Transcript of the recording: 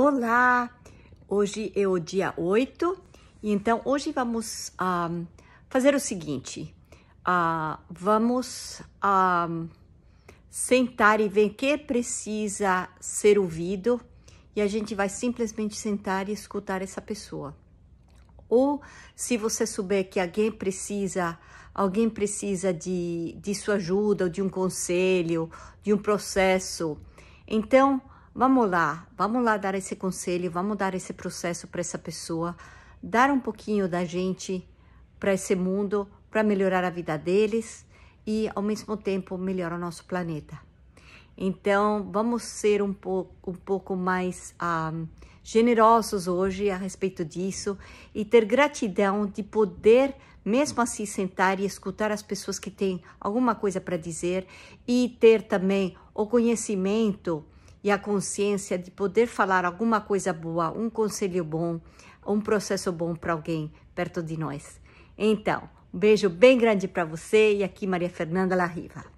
Olá! Hoje é o dia 8, então hoje vamos ah, fazer o seguinte: uh, vamos ah, sentar e ver o que precisa ser ouvido, e a gente vai simplesmente sentar e escutar essa pessoa. Ou se você souber que alguém precisa alguém precisa de, de sua ajuda, ou de um conselho, de um processo. Então, Vamos lá, vamos lá dar esse conselho, vamos dar esse processo para essa pessoa, dar um pouquinho da gente para esse mundo, para melhorar a vida deles e, ao mesmo tempo, melhorar o nosso planeta. Então, vamos ser um pouco, um pouco mais um, ah, generosos hoje a respeito disso e ter gratidão de poder, mesmo assim, sentar e escutar as pessoas que têm alguma coisa para dizer e ter também o conhecimento e a consciência de poder falar alguma coisa boa, um conselho bom, um processo bom para alguém perto de nós. Então, um beijo bem grande para você e aqui Maria Fernanda Larriva.